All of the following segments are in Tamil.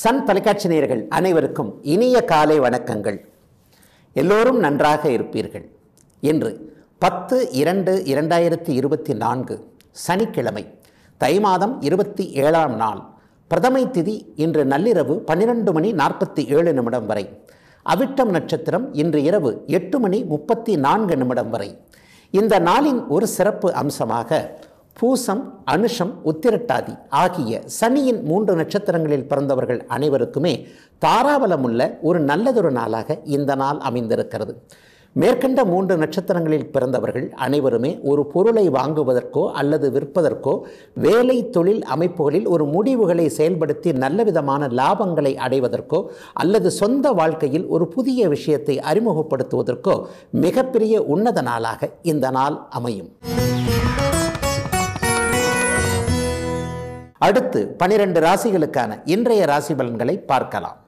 சன் தொலைக்காட்சி நேயர்கள் அனைவருக்கும் இனிய காலை வணக்கங்கள் எல்லோரும் நன்றாக இருப்பீர்கள் இன்று பத்து இரண்டு இரண்டாயிரத்தி இருபத்தி நான்கு சனிக்கிழமை தை மாதம் இருபத்தி ஏழாம் நாள் பிரதமை திதி இன்று நள்ளிரவு பன்னிரண்டு மணி நாற்பத்தி ஏழு நிமிடம் வரை அவிட்டம் நட்சத்திரம் இன்று இரவு எட்டு மணி முப்பத்தி நான்கு நிமிடம் வரை இந்த நாளின் ஒரு சிறப்பு அம்சமாக பூசம் அனுஷம் உத்திரட்டாதி ஆகிய சனியின் மூன்று நட்சத்திரங்களில் பிறந்தவர்கள் அனைவருக்குமே தாராபலமுள்ள ஒரு நல்லதொரு நாளாக இந்த நாள் அமைந்திருக்கிறது மேற்கண்ட மூன்று நட்சத்திரங்களில் பிறந்தவர்கள் அனைவருமே ஒரு பொருளை வாங்குவதற்கோ அல்லது விற்பதற்கோ வேலை தொழில் அமைப்புகளில் ஒரு முடிவுகளை செயல்படுத்தி நல்ல விதமான லாபங்களை அடைவதற்கோ அல்லது சொந்த வாழ்க்கையில் ஒரு புதிய விஷயத்தை அறிமுகப்படுத்துவதற்கோ மிகப்பெரிய உன்னத நாளாக இந்த நாள் அமையும் அடுத்து பனிரெண்டு ராசிகளுக்கான இன்றைய ராசி பலன்களை பார்க்கலாம்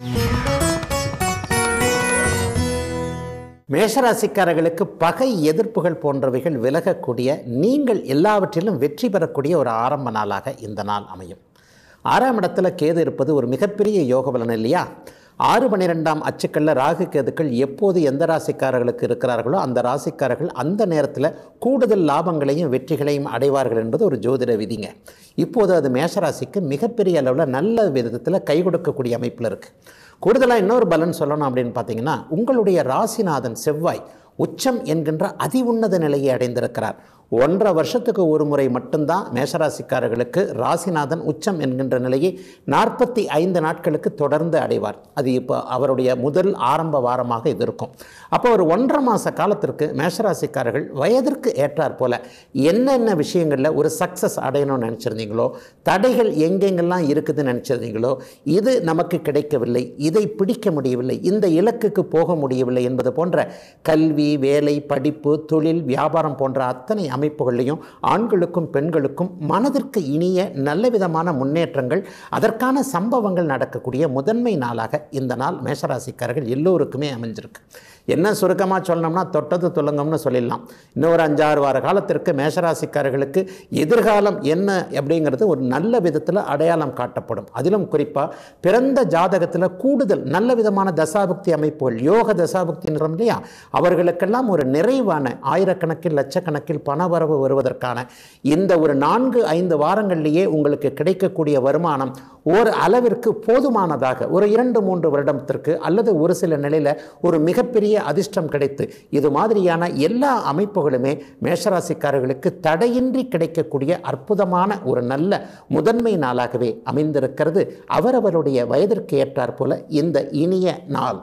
மேஷராசிக்காரர்களுக்கு பகை எதிர்ப்புகள் போன்றவைகள் விலகக்கூடிய நீங்கள் எல்லாவற்றிலும் வெற்றி பெறக்கூடிய ஒரு ஆரம்ப நாளாக இந்த நாள் அமையும் ஆறாம் இடத்துல கேது இருப்பது ஒரு மிகப்பெரிய யோக பலன் இல்லையா ஆறு பன்னிரெண்டாம் அச்சுக்களில் ராகு கேதுக்கள் எப்போது எந்த ராசிக்காரர்களுக்கு இருக்கிறார்களோ அந்த ராசிக்காரர்கள் அந்த நேரத்தில் கூடுதல் லாபங்களையும் வெற்றிகளையும் அடைவார்கள் என்பது ஒரு ஜோதிட விதிங்க இப்போது அது மேஷராசிக்கு மிகப்பெரிய அளவில் நல்ல விதத்தில் கை கொடுக்கக்கூடிய அமைப்பில் இருக்குது கூடுதலாக இன்னொரு பலன் சொல்லணும் அப்படின்னு பார்த்தீங்கன்னா உங்களுடைய ராசிநாதன் செவ்வாய் உச்சம் என்கின்ற அதி உன்னத நிலையை அடைந்திருக்கிறார் ஒன்றரை வருஷத்துக்கு ஒரு முறை மட்டும்தான் மேஷராசிக்காரர்களுக்கு ராசிநாதன் உச்சம் என்கின்ற நிலையை நாற்பத்தி ஐந்து நாட்களுக்கு தொடர்ந்து அடைவார் அது இப்போ அவருடைய முதல் ஆரம்ப வாரமாக இது இருக்கும் அப்போ ஒரு ஒன்றரை மாத காலத்திற்கு மேஷராசிக்காரர்கள் வயதிற்கு ஏற்றார் போல என்னென்ன விஷயங்களில் ஒரு சக்ஸஸ் அடையணும்னு நினச்சிருந்தீங்களோ தடைகள் எங்கெங்கெல்லாம் இருக்குதுன்னு நினச்சிருந்தீங்களோ இது நமக்கு கிடைக்கவில்லை இதை பிடிக்க முடியவில்லை இந்த இலக்குக்கு போக முடியவில்லை என்பது போன்ற கல்வி வேலை படிப்பு தொழில் வியாபாரம் போன்ற அத்தனை அமைப்புகள்லையும் ஆண்களுக்கும் பெண்களுக்கும் மனதிற்கு இனிய நல்ல விதமான முன்னேற்றங்கள் அதற்கான சம்பவங்கள் நடக்கக்கூடிய முதன்மை நாளாக இந்த நாள் மேஷராசிக்காரர்கள் எல்லோருக்குமே அமைஞ்சிருக்கு என்ன சுருக்கமாக சொல்லணும்னா தொட்டது துலங்கம்னு சொல்லிடலாம் இன்னொரு அஞ்சாறு வார காலத்திற்கு மேஷராசிக்காரர்களுக்கு எதிர்காலம் என்ன அப்படிங்கிறது ஒரு நல்ல விதத்தில் அடையாளம் காட்டப்படும் அதிலும் குறிப்பாக பிறந்த ஜாதகத்தில் கூடுதல் நல்ல விதமான தசாபக்தி அமைப்புகள் யோக தசாபக்தின்றோம் இல்லையா அவர்களுக்கெல்லாம் ஒரு நிறைவான ஆயிரக்கணக்கில் லட்சக்கணக்கில் பண வரவு வருவதற்கான இந்த ஒரு நான்கு ஐந்து வாரங்கள்லேயே உங்களுக்கு கிடைக்கக்கூடிய வருமானம் ஒரு அளவிற்கு போதுமானதாக ஒரு இரண்டு மூன்று வருடத்திற்கு அல்லது ஒரு சில நிலையில் ஒரு மிகப்பெரிய பெரிய அதிர்ஷ்டம் கிடைத்து இது மாதிரியான எல்லா அமைப்புகளுமே மேஷராசிக்காரர்களுக்கு தடையின்றி கிடைக்கக்கூடிய அற்புதமான ஒரு நல்ல முதன்மை நாளாகவே அமைந்திருக்கிறது அவரவருடைய வயதிற்கு ஏற்றாற்போல இந்த இனிய நாள்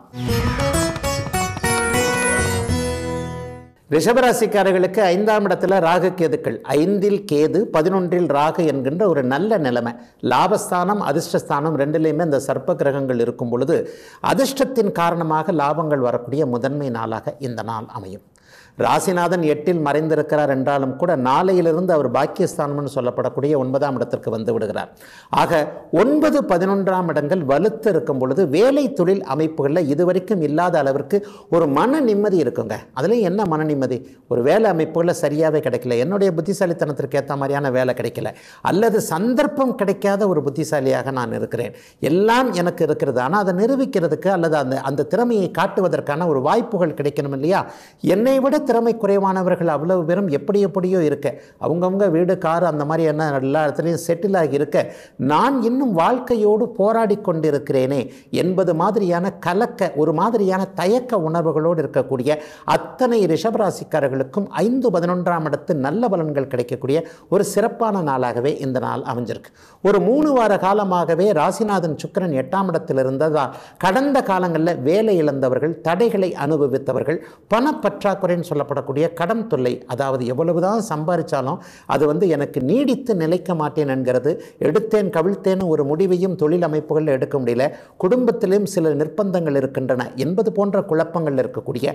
ரிஷபராசிக்காரர்களுக்கு ஐந்தாம் இடத்துல ராக கேதுக்கள் ஐந்தில் கேது பதினொன்றில் ராக என்கின்ற ஒரு நல்ல நிலைமை லாபஸ்தானம் அதிர்ஷ்டஸ்தானம் ரெண்டுலேயுமே இந்த சர்ப்ப கிரகங்கள் இருக்கும் பொழுது அதிர்ஷ்டத்தின் காரணமாக லாபங்கள் வரக்கூடிய முதன்மை நாளாக இந்த நாள் அமையும் ராசிநாதன் எட்டில் மறைந்திருக்கிறார் என்றாலும் கூட நாளையிலிருந்து அவர் பாக்கியஸ்தானம்னு சொல்லப்படக்கூடிய ஒன்பதாம் இடத்திற்கு வந்து விடுகிறார் ஆக ஒன்பது பதினொன்றாம் இடங்கள் வலுத்து இருக்கும் பொழுது வேலை தொழில் அமைப்புகளில் இதுவரைக்கும் இல்லாத அளவிற்கு ஒரு மன நிம்மதி இருக்குங்க அதுலேயும் என்ன மன நிம்மதி ஒரு வேலை அமைப்புகளில் சரியாகவே கிடைக்கல என்னுடைய புத்திசாலித்தனத்திற்கு ஏற்ற மாதிரியான வேலை கிடைக்கல அல்லது சந்தர்ப்பம் கிடைக்காத ஒரு புத்திசாலியாக நான் இருக்கிறேன் எல்லாம் எனக்கு இருக்கிறது ஆனால் அதை நிரூபிக்கிறதுக்கு அல்லது அந்த அந்த திறமையை காட்டுவதற்கான ஒரு வாய்ப்புகள் கிடைக்கணும் இல்லையா என்னை விட திறமை குறைவானவர்கள் அவ்வளவு பேரும் எப்படி எப்படியோ இருக்க அவங்கவுங்க வீடு கார் அந்த மாதிரி என்ன எல்லா இடத்துலையும் செட்டில் ஆகி இருக்க நான் இன்னும் வாழ்க்கையோடு போராடி கொண்டிருக்கிறேனே என்பது மாதிரியான கலக்க ஒரு மாதிரியான தயக்க உணர்வுகளோடு இருக்கக்கூடிய அத்தனை ரிஷபராசிக்காரர்களுக்கும் ஐந்து பதினொன்றாம் இடத்து நல்ல பலன்கள் கிடைக்கக்கூடிய ஒரு சிறப்பான நாளாகவே இந்த நாள் அமைஞ்சிருக்கு ஒரு மூணு வார காலமாகவே ராசிநாதன் சுக்கரன் எட்டாம் இடத்தில் இருந்ததால் கடந்த காலங்களில் வேலை இழந்தவர்கள் தடைகளை அனுபவித்தவர்கள் பணப்பற்றாக்குறைன்னு சொல்ல சொல்லப்படக்கூடிய கடன் தொல்லை அதாவது எவ்வளவுதான் சம்பாதிச்சாலும் அது வந்து எனக்கு நீடித்து நிலைக்க மாட்டேன் என்கிறது எடுத்தேன் கவிழ்த்தேன்னு ஒரு முடிவையும் தொழில் அமைப்புகளில் எடுக்க முடியல குடும்பத்திலும் சில நிர்பந்தங்கள் இருக்கின்றன என்பது போன்ற குழப்பங்கள் இருக்கக்கூடிய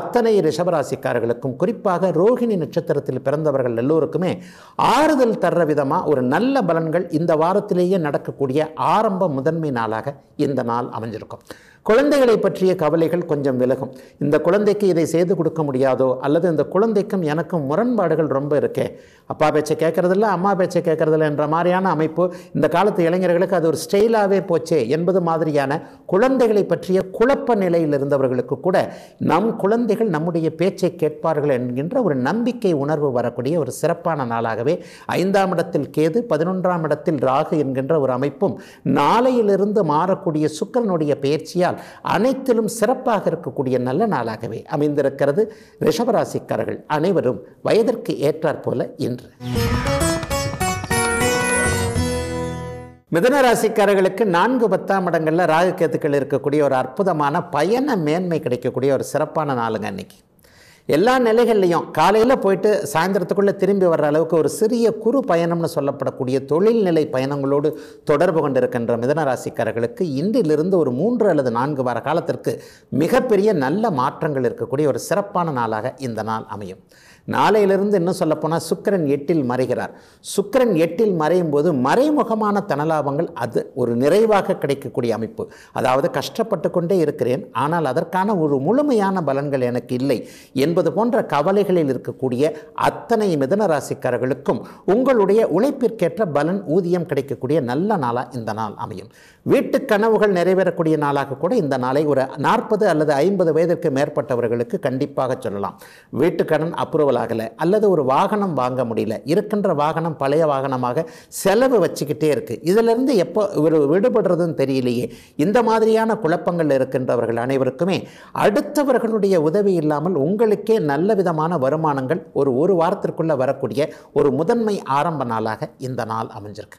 அத்தனை ரிஷபராசிக்காரர்களுக்கும் குறிப்பாக ரோஹிணி நட்சத்திரத்தில் பிறந்தவர்கள் எல்லோருக்குமே ஆறுதல் தர்ற விதமாக ஒரு நல்ல பலன்கள் இந்த வாரத்திலேயே நடக்கக்கூடிய ஆரம்ப முதன்மை நாளாக இந்த நாள் அமைஞ்சிருக்கும் குழந்தைகளை பற்றிய கவலைகள் கொஞ்சம் விலகும் இந்த குழந்தைக்கு இதை செய்து கொடுக்க முடியாதோ அல்லது இந்த குழந்தைக்கும் எனக்கும் முரண்பாடுகள் ரொம்ப இருக்கே அப்பா பேச்சை கேட்குறதில்ல அம்மா பேச்சை கேட்குறதில்ல என்ற மாதிரியான அமைப்பு இந்த காலத்து இளைஞர்களுக்கு அது ஒரு ஸ்டைலாகவே போச்சே என்பது மாதிரியான குழந்தைகளை பற்றிய குழப்ப நிலையில் இருந்தவர்களுக்கு கூட நம் குழந்தைகள் நம்முடைய பேச்சை கேட்பார்கள் என்கின்ற ஒரு நம்பிக்கை உணர்வு வரக்கூடிய ஒரு சிறப்பான நாளாகவே ஐந்தாம் இடத்தில் கேது பதினொன்றாம் இடத்தில் ராகு என்கின்ற ஒரு அமைப்பும் நாளையிலிருந்து மாறக்கூடிய சுக்கரனுடைய பயிற்சியால் ஆகையால் அனைத்திலும் சிறப்பாக இருக்கக்கூடிய நல்ல நாளாகவே அமைந்திருக்கிறது ரிஷபராசிக்காரர்கள் அனைவரும் வயதிற்கு ஏற்றாற் போல இன்று மிதனராசிக்காரர்களுக்கு நான்கு பத்தாம் இடங்களில் ராகுக்கேத்துக்கள் இருக்கக்கூடிய ஒரு அற்புதமான பயண மேன்மை கிடைக்கக்கூடிய ஒரு சிறப்பான நாளுங்க அன்னைக்கு எல்லா நிலைகள்லையும் காலையில் போயிட்டு சாயந்தரத்துக்குள்ளே திரும்பி வர்ற அளவுக்கு ஒரு சிறிய குறு பயணம்னு சொல்லப்படக்கூடிய தொழில்நிலை பயணங்களோடு தொடர்பு கொண்டிருக்கின்ற மிதனராசிக்காரர்களுக்கு இன்றிலிருந்து ஒரு மூன்று அல்லது நான்கு வார காலத்திற்கு மிகப்பெரிய நல்ல மாற்றங்கள் இருக்கக்கூடிய ஒரு சிறப்பான நாளாக இந்த நாள் அமையும் நாளையிலிருந்து என்ன சொல்லப்போனால் சுக்கரன் எட்டில் மறைகிறார் சுக்கரன் எட்டில் மறையும் போது மறைமுகமான தனலாபங்கள் அது ஒரு நிறைவாக கிடைக்கக்கூடிய அமைப்பு அதாவது கஷ்டப்பட்டு கொண்டே இருக்கிறேன் ஆனால் அதற்கான ஒரு முழுமையான பலன்கள் எனக்கு இல்லை என்பது போன்ற கவலைகளில் இருக்கக்கூடிய அத்தனை மிதனராசிக்காரர்களுக்கும் உங்களுடைய உழைப்பிற்கேற்ற பலன் ஊதியம் கிடைக்கக்கூடிய நல்ல நாளாக இந்த நாள் அமையும் வீட்டு கனவுகள் நிறைவேறக்கூடிய நாளாக கூட இந்த நாளை ஒரு நாற்பது அல்லது ஐம்பது வயதிற்கு மேற்பட்டவர்களுக்கு கண்டிப்பாக சொல்லலாம் வீட்டுக்கடன் அப்புறம் அஃபோர்டபுள் ஆகலை அல்லது ஒரு வாகனம் வாங்க முடியல இருக்கின்ற வாகனம் பழைய வாகனமாக செலவு வச்சுக்கிட்டே இருக்குது இதிலிருந்து எப்போ இவர் விடுபடுறதுன்னு தெரியலையே இந்த மாதிரியான குழப்பங்கள் இருக்கின்றவர்கள் அனைவருக்குமே அடுத்தவர்களுடைய உதவி இல்லாமல் உங்களுக்கே நல்ல விதமான வருமானங்கள் ஒரு ஒரு வாரத்திற்குள்ளே வரக்கூடிய ஒரு முதன்மை ஆரம்ப நாளாக இந்த நாள் அமைஞ்சிருக்கு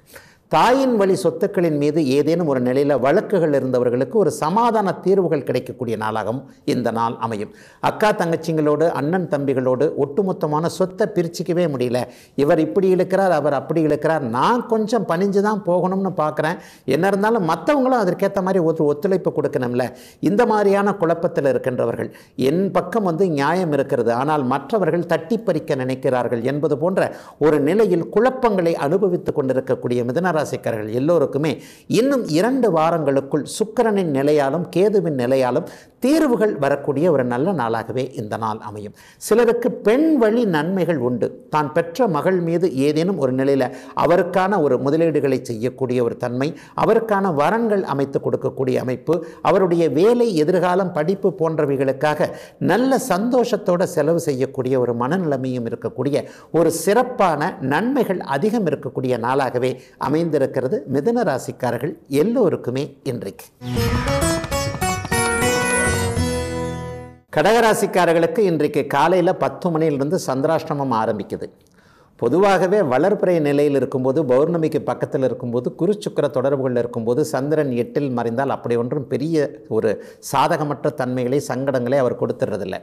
தாயின் வழி சொத்துக்களின் மீது ஏதேனும் ஒரு நிலையில் வழக்குகள் இருந்தவர்களுக்கு ஒரு சமாதான தீர்வுகள் கிடைக்கக்கூடிய நாளாகவும் இந்த நாள் அமையும் அக்கா தங்கச்சிங்களோடு அண்ணன் தம்பிகளோடு ஒட்டுமொத்தமான சொத்தை பிரிச்சுக்கவே முடியல இவர் இப்படி இழுக்கிறார் அவர் அப்படி இழுக்கிறார் நான் கொஞ்சம் பணிஞ்சு தான் போகணும்னு பார்க்குறேன் என்ன இருந்தாலும் மற்றவங்களும் அதற்கேற்ற மாதிரி ஒரு ஒத்துழைப்பு கொடுக்கணும்ல இந்த மாதிரியான குழப்பத்தில் இருக்கின்றவர்கள் என் பக்கம் வந்து நியாயம் இருக்கிறது ஆனால் மற்றவர்கள் தட்டி பறிக்க நினைக்கிறார்கள் என்பது போன்ற ஒரு நிலையில் குழப்பங்களை அனுபவித்து கொண்டிருக்கக்கூடிய மிதனராசி ராசிக்காரர்கள் எல்லோருக்குமே இன்னும் இரண்டு வாரங்களுக்குள் சுக்கரனின் நிலையாலும் கேதுவின் நிலையாலும் தேர்வுகள் வரக்கூடிய ஒரு நல்ல நாளாகவே இந்த நாள் அமையும் சிலருக்கு பெண் வழி நன்மைகள் உண்டு தான் பெற்ற மகள் மீது ஏதேனும் ஒரு நிலையில் அவருக்கான ஒரு முதலீடுகளை செய்யக்கூடிய ஒரு தன்மை அவருக்கான வரன்கள் அமைத்து கொடுக்கக்கூடிய அமைப்பு அவருடைய வேலை எதிர்காலம் படிப்பு போன்றவைகளுக்காக நல்ல சந்தோஷத்தோட செலவு செய்யக்கூடிய ஒரு மனநிலைமையும் இருக்கக்கூடிய ஒரு சிறப்பான நன்மைகள் அதிகம் இருக்கக்கூடிய நாளாகவே அமைந்திருக்கிறது மிதன ராசிக்காரர்கள் எல்லோருக்குமே இன்றைக்கு கடகராசிக்காரர்களுக்கு இன்றைக்கு காலையில் பத்து மணியிலிருந்து சந்திராஷ்டமம் ஆரம்பிக்குது பொதுவாகவே வளர்ப்புறை நிலையில் இருக்கும்போது பௌர்ணமிக்கு பக்கத்தில் இருக்கும்போது குருச்சுக்கர தொடர்புகளில் இருக்கும்போது சந்திரன் எட்டில் மறைந்தால் அப்படி ஒன்றும் பெரிய ஒரு சாதகமற்ற தன்மைகளை சங்கடங்களை அவர் கொடுத்துடுறதில்லை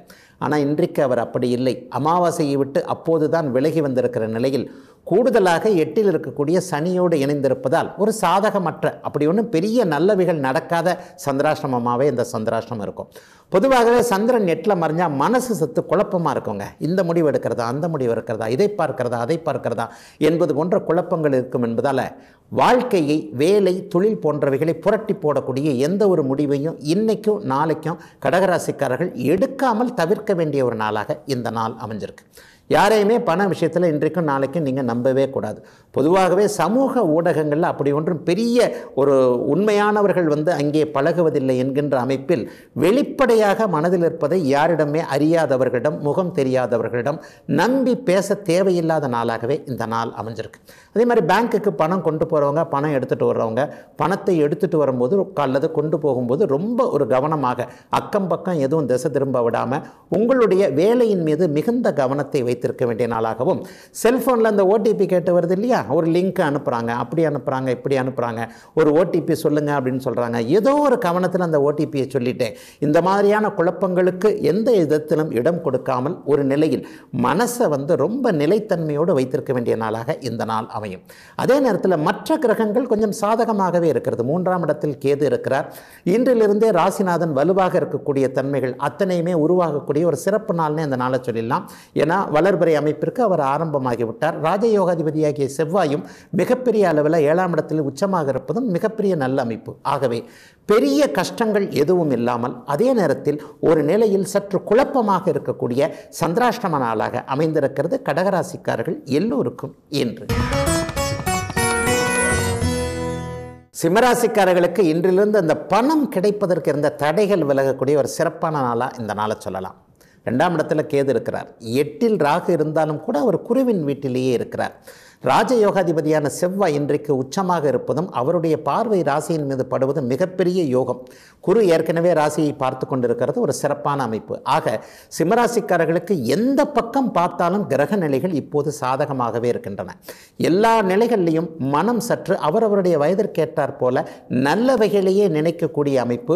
ஆனால் இன்றைக்கு அவர் அப்படி இல்லை அமாவாசையை விட்டு அப்போது தான் விலகி வந்திருக்கிற நிலையில் கூடுதலாக எட்டில் இருக்கக்கூடிய சனியோடு இணைந்திருப்பதால் ஒரு சாதகமற்ற அப்படி ஒன்றும் பெரிய நல்லவைகள் நடக்காத சந்திராசிரமமாகவே இந்த சந்திராசிரமம் இருக்கும் பொதுவாகவே சந்திரன் எட்டில் மறைஞ்சால் மனசு சத்து குழப்பமாக இருக்குங்க இந்த முடிவு எடுக்கிறதா அந்த முடிவு எடுக்கிறதா இதை பார்க்கிறதா அதை பார்க்கிறதா என்பது போன்ற குழப்பங்கள் இருக்கும் என்பதால் வாழ்க்கையை வேலை தொழில் போன்றவைகளை புரட்டி போடக்கூடிய எந்த ஒரு முடிவையும் இன்றைக்கும் நாளைக்கும் கடகராசிக்காரர்கள் எடுக்காமல் தவிர்க்க வேண்டிய ஒரு நாளாக இந்த நாள் அமைஞ்சிருக்கு யாரையுமே பண விஷயத்தில் இன்றைக்கும் நாளைக்கும் நீங்கள் நம்பவே கூடாது பொதுவாகவே சமூக ஊடகங்களில் அப்படி ஒன்றும் பெரிய ஒரு உண்மையானவர்கள் வந்து அங்கே பழகுவதில்லை என்கின்ற அமைப்பில் வெளிப்படையாக மனதில் இருப்பதை யாரிடமே அறியாதவர்களிடம் முகம் தெரியாதவர்களிடம் நம்பி பேச தேவையில்லாத நாளாகவே இந்த நாள் அமைஞ்சிருக்கு அதே மாதிரி பேங்க்குக்கு பணம் கொண்டு போகிறவங்க பணம் எடுத்துகிட்டு வர்றவங்க பணத்தை எடுத்துகிட்டு வரும்போது அல்லது கொண்டு போகும்போது ரொம்ப ஒரு கவனமாக அக்கம் பக்கம் எதுவும் திசை திரும்ப விடாமல் உங்களுடைய வேலையின் மீது மிகுந்த கவனத்தை வைத்திருக்க வேண்டிய நாளாகவும் செல்ஃபோனில் அந்த ஓடிபி கேட்டு வருது இல்லையா ஒரு லிங்க் அனுப்புகிறாங்க அப்படி அனுப்புகிறாங்க இப்படி அனுப்புகிறாங்க ஒரு ஓடிபி சொல்லுங்கள் அப்படின்னு சொல்கிறாங்க ஏதோ ஒரு கவனத்தில் அந்த ஓடிபியை சொல்லிட்டேன் இந்த மாதிரியான குழப்பங்களுக்கு எந்த விதத்திலும் இடம் கொடுக்காமல் ஒரு நிலையில் மனசை வந்து ரொம்ப நிலைத்தன்மையோடு வைத்திருக்க வேண்டிய நாளாக இந்த நாள் அமையும் அதே நேரத்தில் மற்ற கிரகங்கள் கொஞ்சம் சாதகமாகவே இருக்கிறது மூன்றாம் இடத்தில் கேது இருக்கிறார் இன்றிலிருந்தே ராசிநாதன் வலுவாக இருக்கக்கூடிய தன்மைகள் அத்தனையுமே உருவாகக்கூடிய ஒரு சிறப்பு நாள்னு அந்த நாளை சொல்லிடலாம் ஏன்னா வளர்பறை அமைப்பிற்கு அவர் ஆரம்பமாகிவிட்டார் ராஜயோகாதிபதியாகிய செவ்வாயும் மிகப்பெரிய அளவில் ஏழாம் இடத்தில் உச்சமாக இருப்பதும் மிகப்பெரிய நல்ல அமைப்பு ஆகவே பெரிய கஷ்டங்கள் எதுவும் இல்லாமல் அதே நேரத்தில் ஒரு நிலையில் சற்று குழப்பமாக இருக்கக்கூடிய சந்திராஷ்டம நாளாக அமைந்திருக்கிறது கடகராசிக்காரர்கள் எல்லோருக்கும் என்று சிம்மராசிக்காரர்களுக்கு இன்றிலிருந்து அந்த பணம் கிடைப்பதற்கு இருந்த தடைகள் விலகக்கூடிய ஒரு சிறப்பான நாளாக இந்த நாளை சொல்லலாம் ரெண்டாம் இடத்துல கேது இருக்கிறார் எட்டில் ராகு இருந்தாலும் கூட அவர் குருவின் வீட்டிலேயே இருக்கிறார் ராஜயோகாதிபதியான செவ்வாய் இன்றைக்கு உச்சமாக இருப்பதும் அவருடைய பார்வை ராசியின் மீது படுவதும் மிகப்பெரிய யோகம் குரு ஏற்கனவே ராசியை பார்த்து கொண்டிருக்கிறது ஒரு சிறப்பான அமைப்பு ஆக சிம்மராசிக்காரர்களுக்கு எந்த பக்கம் பார்த்தாலும் கிரக நிலைகள் இப்போது சாதகமாகவே இருக்கின்றன எல்லா நிலைகள்லையும் மனம் சற்று அவரவருடைய வயதிற்கேற்றார் போல நல்ல வகையிலேயே நினைக்கக்கூடிய அமைப்பு